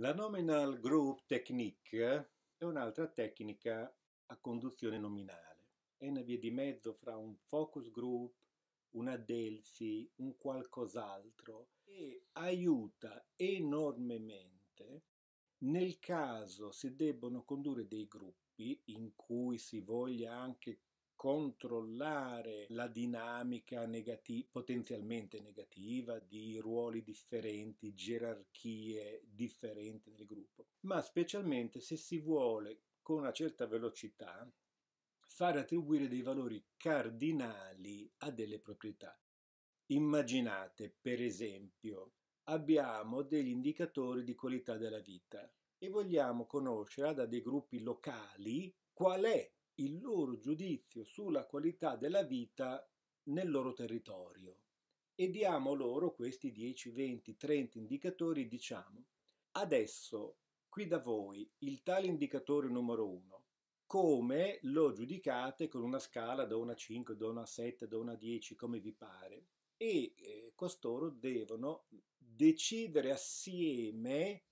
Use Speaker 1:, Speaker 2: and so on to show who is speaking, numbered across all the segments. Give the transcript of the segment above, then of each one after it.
Speaker 1: La nominal group technique è un'altra tecnica a conduzione nominale. È una via di mezzo fra un focus group, una delsi, un qualcos'altro e aiuta enormemente nel caso si debbano condurre dei gruppi in cui si voglia anche controllare la dinamica negati- potenzialmente negativa di ruoli differenti, gerarchie differenti nel gruppo, ma specialmente se si vuole con una certa velocità fare attribuire dei valori cardinali a delle proprietà. Immaginate, per esempio, abbiamo degli indicatori di qualità della vita e vogliamo conoscere da dei gruppi locali qual è il loro giudizio sulla qualità della vita nel loro territorio e diamo loro questi 10, 20, 30 indicatori e diciamo adesso qui da voi il tale indicatore numero 1 come lo giudicate con una scala da una 5, da una 7, da una 10 come vi pare e eh, costoro devono decidere assieme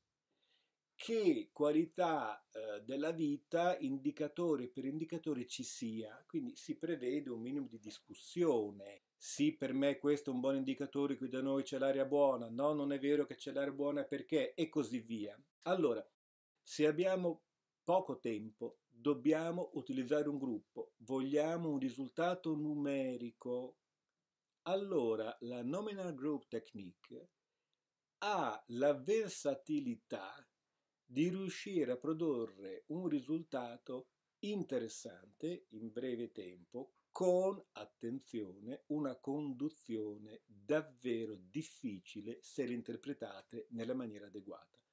Speaker 1: che qualità eh, della vita indicatore per indicatore ci sia, quindi si prevede un minimo di discussione. Sì, per me questo è un buon indicatore, qui da noi c'è l'aria buona, no, non è vero che c'è l'aria buona perché, e così via. Allora, se abbiamo poco tempo, dobbiamo utilizzare un gruppo, vogliamo un risultato numerico, allora la nominal group technique ha la versatilità di riuscire a produrre un risultato interessante in breve tempo con, attenzione, una conduzione davvero difficile se le interpretate nella maniera adeguata.